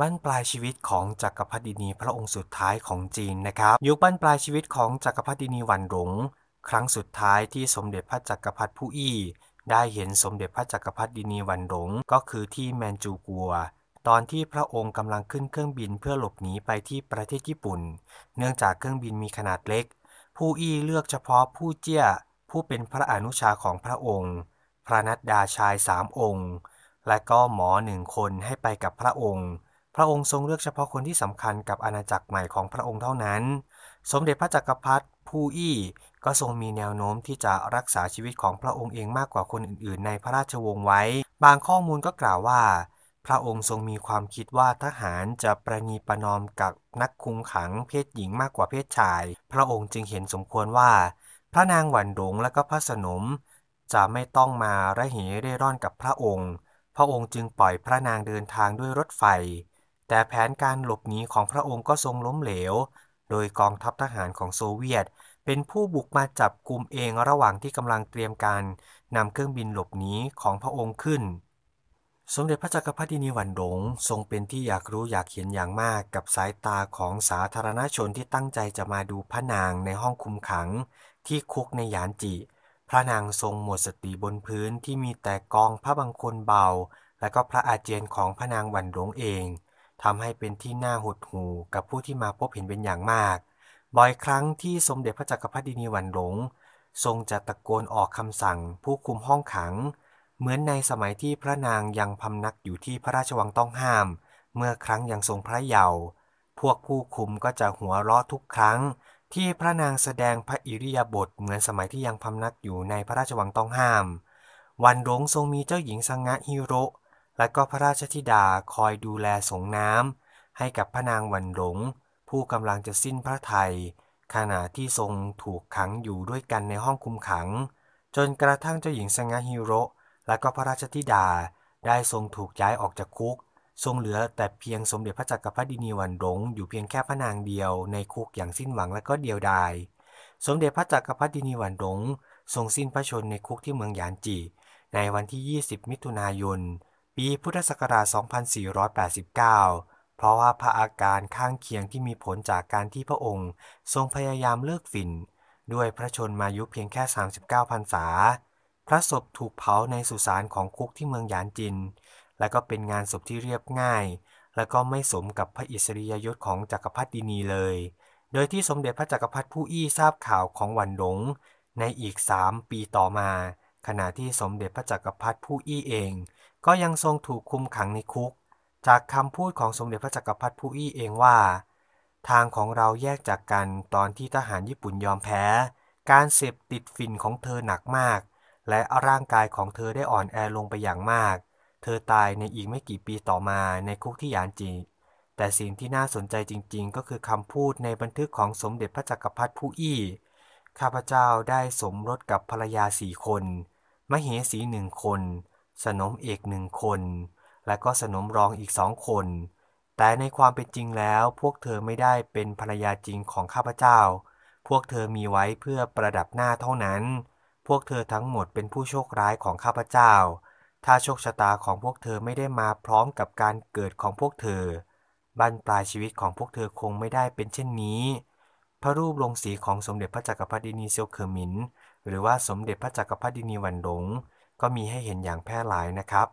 บั้นปลายชีวิตของจักรพรรดินีพระองค์สุดท้ายของจีนนะครับ ยุคบั้นปลายชีวิตของจักรพรรดินีหวันหลงครั้งสุดท้ายที่สมเด็จพระจักรพรรดิผู้อี้ได้เห็นสมเด็จพระจักรพรรดินีหวันหลงก็คือที่แมนจูกัว ตอนที่พระองค์กำลังขึ้นเครื่องบินเพื่อหลบหนีไปที่ประเทศญี่ปุ่น เนื่องจากเครื่องบินมีขนาดเล็ก ผู้อี้เลือกเฉพาะผู้เจี้ยผู้เป็นพระอนุชาของพระองค์ พระนัดดาชายสามองค์ และก็หมอหนึ่งคนให้ไปกับพระองค์พระองค์ทรงเลือกเฉพาะคนที่สำคัญกับอาณาจักรใหม่ของพระองค์เท่านั้น สมเด็จพระจักรพรรดิผู้อี้ก็ทรงมีแนวโน้มที่จะรักษาชีวิตของพระองค์เองมากกว่าคนอื่น ๆ ในพระราชวงศ์ไว้ บางข้อมูลก็กล่าวว่า พระองค์ทรงมีความคิดว่าทหารจะประนีประนอมกับนักคุมขังเพศหญิงมากกว่าเพศชาย พระองค์จึงเห็นสมควรว่า พระนางหวันดงและก็พระสนมจะไม่ต้องมาระเหเร่ร่อนกับพระองค์ พระองค์จึงปล่อยพระนางเดินทางด้วยรถไฟแต่แผนการหลบหนีของพระองค์ก็ทรงล้มเหลว โดยกองทัพทหารของโซเวียต เป็นผู้บุกมาจับกลุ่มเองระหว่างที่กำลังเตรียมการนำเครื่องบินหลบหนีของพระองค์ขึ้น สมเด็จพระจักรพรรดินีวันดงทรงเป็นที่อยากรู้อยากเห็นอย่างมากกับสายตาของสาธารณชนที่ตั้งใจจะมาดูพระนางในห้องคุมขัง ที่คุกในยานจิ พระนางทรงหมดสติบนพื้นที่มีแต่กองพระบังคนเบา และก็พระอาเจียนของพระนางวันดงเองทำให้เป็นที่น่าหดหู่กับผู้ที่มาพบเห็นเป็นอย่างมาก บ่อยครั้งที่สมเด็จพระจักรพรรดินีวันหลง ทรงจะตะโกนออกคำสั่งผู้คุมห้องขัง เหมือนในสมัยที่พระนางยังพำนักอยู่ที่พระราชวังต้องห้าม เมื่อครั้งยังทรงพระเยาว์พวกผู้คุมก็จะหัวเราะทุกครั้ง ที่พระนางแสดงพระอิริยาบถเหมือนสมัยที่ยังพำนักอยู่ในพระราชวังต้องห้าม วันหลงทรงมีเจ้าหญิงสังงะฮิโรและก็พระราชธิดาคอยดูแลสงน้ำให้กับพระนางวันหลง ผู้กำลังจะสิ้นพระไทย ขณะที่ทรงถูกขังอยู่ด้วยกันในห้องคุมขัง จนกระทั่งเจ้าหญิงสงาฮิโรและก็พระราชธิดาได้ทรงถูกย้ายออกจากคุก ทรงเหลือแต่เพียงสมเด็จพระจักรพรรดินีวันหลงอยู่เพียงแค่พระนางเดียว ในคุกอย่างสิ้นหวังและก็เดียวดายสมเด็จพระจักรพรรดินีวันหลงทรงสิ้นพระชนในคุกที่เมืองหยานจีในวันที่ 20 มิถุนายนปีพุทธศักราช2489 เพราะว่าพระอาการข้างเคียงที่มีผลจากการที่พระองค์ ทรงพยายามเลิกฝิ่น ด้วยพระชนมายุเพียงแค่ 39พรรษา พระศพถูกเผาในสุสานของคุกที่เมืองหยานจิน และก็เป็นงานศพที่เรียบง่าย และก็ไม่สมกับพระอิสริยยศของจักรพรรดินีเลย โดยที่สมเด็จพระจักรพรรดิผู้อี้ทราบข่าวของหวันหลงในอีก3ปีต่อมา ขณะที่สมเด็จพระจักรพรรดิผู้อี้เองก็ยังทรงถูกคุมขังในคุก จากคำพูดของสมเด็จพระจักรพรรดิผู้อี้เองว่า ทางของเราแยกจากกันตอนที่ทหารญี่ปุ่นยอมแพ้ การเสพติดฝิ่นของเธอหนักมาก และร่างกายของเธอได้อ่อนแอลงไปอย่างมาก เธอตายในอีกไม่กี่ปีต่อมาในคุกที่ยานจีแต่สิ่งที่น่าสนใจจริงๆ ก็คือคำพูดในบันทึกของสมเด็จพระจักรพรรดิผู้อี้ข้าพเจ้าได้สมรสกับภรรยาสี่คนมเหสีหนึ่งคนสนมเอกหนึ่งคน และก็สนมรองอีกสองคน แต่ในความเป็นจริงแล้วพวกเธอไม่ได้เป็นภรรยาจริงของข้าพเจ้า พวกเธอมีไว้เพื่อประดับหน้าเท่านั้น พวกเธอทั้งหมดเป็นผู้โชคร้ายของข้าพเจ้า ถ้าโชคชะตาของพวกเธอไม่ได้มาพร้อมกับการเกิดของพวกเธอบั้นปลายชีวิตของพวกเธอคงไม่ได้เป็นเช่นนี้พระรูปลงสีของสมเด็จพระจักรพรรดินีเซียวเคอร์มิน หรือว่าสมเด็จพระจักรพรรดินีวันหลงก็มีให้เห็นอย่างแพร่หลายนะครับ